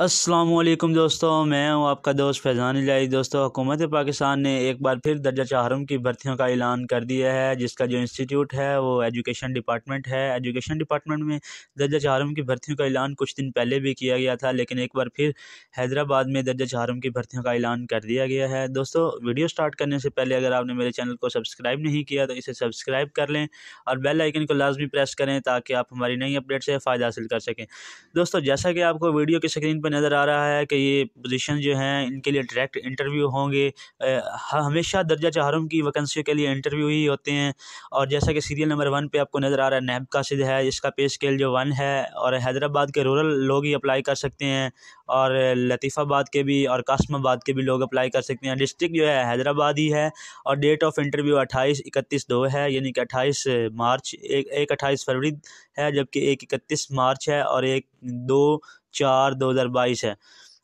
असलम दोस्तों मैं हूं आपका दोस्त फैज़ान इलाही दोस्तों हुकूमत पाकिस्तान ने एक बार फिर दर्जा चारम की भर्तियों का ऐलान कर दिया है जिसका जो इंस्टीट्यूट है वो एजुकेशन डिपार्टमेंट है एजुकेशन डिपार्टमेंट में दर्जा चारम की भर्तियों का ऐलान कुछ दिन पहले भी किया गया था लेकिन एक बार फिर हैदराबाद में दर्जा चारम की भर्तियों का ऐलान कर दिया गया है दोस्तों वीडियो स्टार्ट करने से पहले अगर आपने मेरे चैनल को सब्सक्राइब नहीं किया तो इसे सब्सक्राइब कर लें और बेल आइकन को लाजमी प्रेस करें ताकि आप हमारी नई अपडेट से फ़ायदा हासिल कर सकें दोस्तों जैसा कि आपको वीडियो की स्क्रीन पर नज़र आ रहा है कि ये पोजीशन जो हैं इनके लिए डायरेक्ट इंटरव्यू होंगे हमेशा दर्जा चारों की वैकेंसी के लिए इंटरव्यू ही होते हैं और जैसा कि सीरियल नंबर वन पे आपको नज़र आ रहा है नहब कासिद है इसका पे स्केल जो वन है और हैदराबाद के रूरल लोग ही अप्लाई कर सकते हैं और लतीफ़ाबाद के भी और कासमाबाद के भी लोग अप्लाई कर सकते हैं डिस्ट्रिक्ट जो है हैदराबाद ही है और डेट ऑफ इंटरव्यू अट्ठाईस इकतीस दो है यानी कि अट्ठाईस मार्च एक अट्ठाईस फरवरी है जबकि एक इकतीस मार्च है और एक दो चार दो हज़ार बाईस है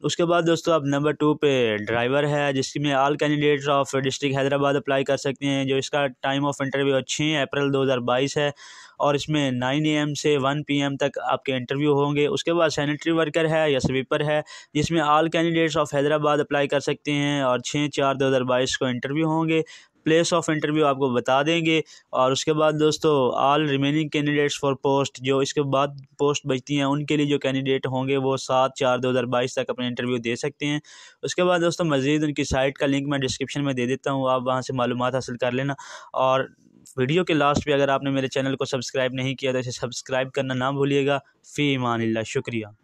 उसके बाद दोस्तों अब नंबर टू पे ड्राइवर है जिसमें all candidates of district Hyderabad apply कर सकते हैं जो इसका टाइम ऑफ इंटरव्यू छः अप्रैल दो हज़ार बाईस है और इसमें ए एम से वन पी एम तक आपके इंटरव्यू होंगे उसके बाद सैनिटरी वर्कर है या स्वीपर है जिसमें all candidates of Hyderabad apply कर सकते हैं और छः चार दो को इंटरव्यू होंगे प्लेस ऑफ इंटरव्यू आपको बता देंगे और उसके बाद दोस्तों all remaining candidates for post जो इसके बाद पोस्ट बचती हैं उनके लिए जो कैंडिडेट होंगे वो सात चार दो हज़ार बाईस तक अपने इंटरव्यू दे सकते हैं उसके बाद दोस्तों मज़ीद उनकी साइट का लिंक मैं डिस्क्रिप्शन में दे देता हूँ आप वहाँ से मालूम हासिल कर लेना और वीडियो के लास्ट में अगर आपने मेरे चैनल को सब्सक्राइब नहीं किया तो इसे सब्सक्राइब करना ना भूलिएगा फ़ी ईमान शुक्रिया